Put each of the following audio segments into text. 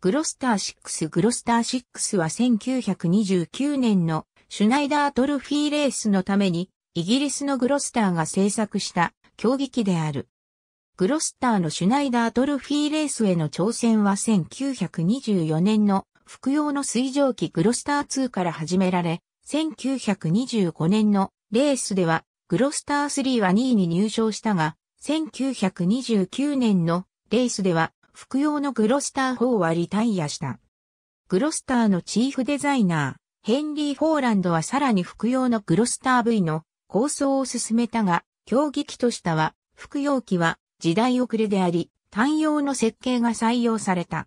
グロスター6グロスター6は1929年のシュナイダートルフィーレースのためにイギリスのグロスターが制作した競技機である。グロスターのシュナイダートルフィーレースへの挑戦は1924年の服用の水蒸気グロスター2から始められ、1925年のレースではグロスター3は2位に入賞したが、1929年のレースでは服用のグロスター・4はリタイアした。グロスターのチーフデザイナー、ヘンリー・フォーランドはさらに服用のグロスター V の構想を進めたが、競技機としたは、服用機は時代遅れであり、単用の設計が採用された。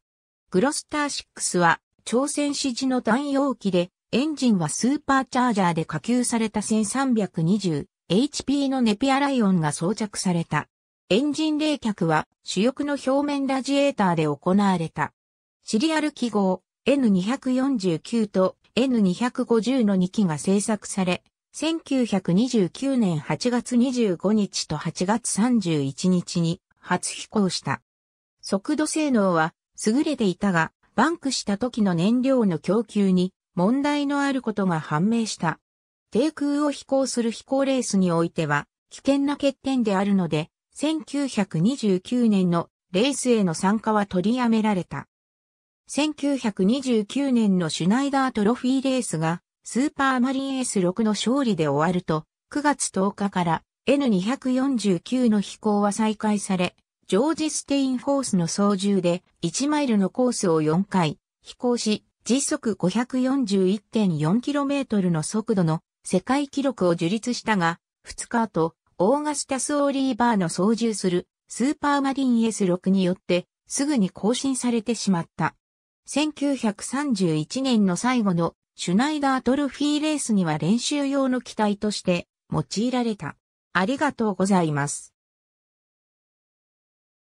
グロスター6は、朝鮮指示の単用機で、エンジンはスーパーチャージャーで下級された 1320HP のネピアライオンが装着された。エンジン冷却は主翼の表面ラジエーターで行われた。シリアル記号 N249 と N250 の2機が製作され、1929年8月25日と8月31日に初飛行した。速度性能は優れていたが、バンクした時の燃料の供給に問題のあることが判明した。低空を飛行する飛行レースにおいては危険な欠点であるので、1929年のレースへの参加は取りやめられた。1929年のシュナイダートロフィーレースがスーパーマリンエース6の勝利で終わると9月10日から N249 の飛行は再開され、ジョージ・ステインフォースの操縦で1マイルのコースを4回飛行し、時速 541.4km の速度の世界記録を樹立したが、2日後、オーガスタス・オーリーバーの操縦するスーパーマリン S6 によってすぐに更新されてしまった。1931年の最後のシュナイダートルフィーレースには練習用の機体として用いられた。ありがとうございます。